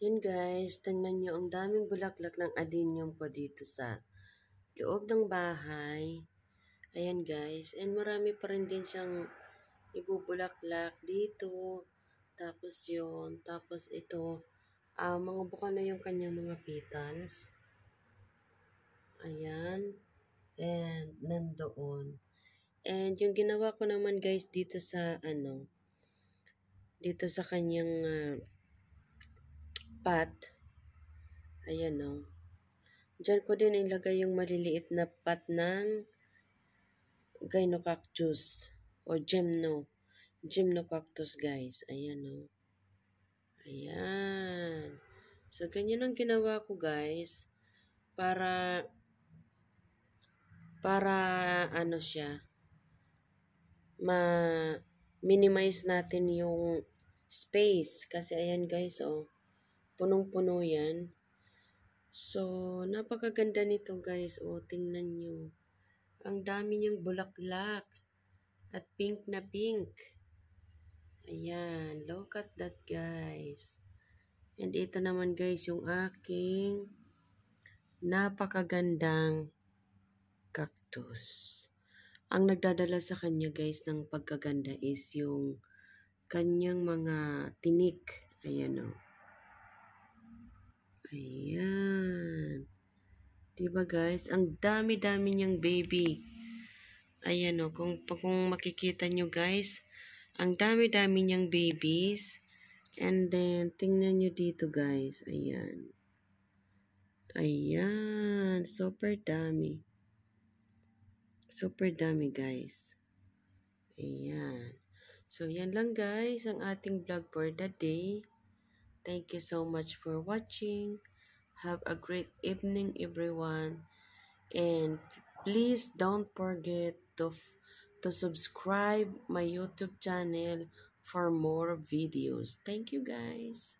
Yun guys, tingnan nyo ang daming bulaklak ng adenium ko dito sa loob ng bahay. Ayan guys, and marami pa rin din siyang ibubulaklak dito. Tapos yon tapos ito, uh, mga buka na yung kanyang mga petals. Ayan, and nandoon. And yung ginawa ko naman guys dito sa ano, dito sa kanyang uh, pot. Ayan o. Oh. Diyan ko din ilagay yung maliliit na pot ng gynocactus o gemno. Gymnocactus guys. Ayan o. Oh. Ayan. So, ganyan ang ginawa ko guys. Para para ano siya ma minimize natin yung space kasi ayan guys oh Punong-puno yan. So, napakaganda nito guys. O, tingnan nyo. Ang dami niyang bulaklak. At pink na pink. Ayan. Look at that guys. And ito naman guys yung aking napakagandang cactus. Ang nagdadala sa kanya guys ng pagkaganda is yung kanyang mga tinik. Ayan o. Oh. Ayan. Diba guys? Ang dami-dami niyang baby. Ayan o. Oh, kung, kung makikita nyo guys, ang dami-dami niyang babies. And then, tingnan nyo dito guys. Ayan. Ayan. Super dami. Super dami guys. Ayan. So, yan lang guys ang ating vlog for the day. Thank you so much for watching. Have a great evening, everyone. And please don't forget to, to subscribe my YouTube channel for more videos. Thank you, guys.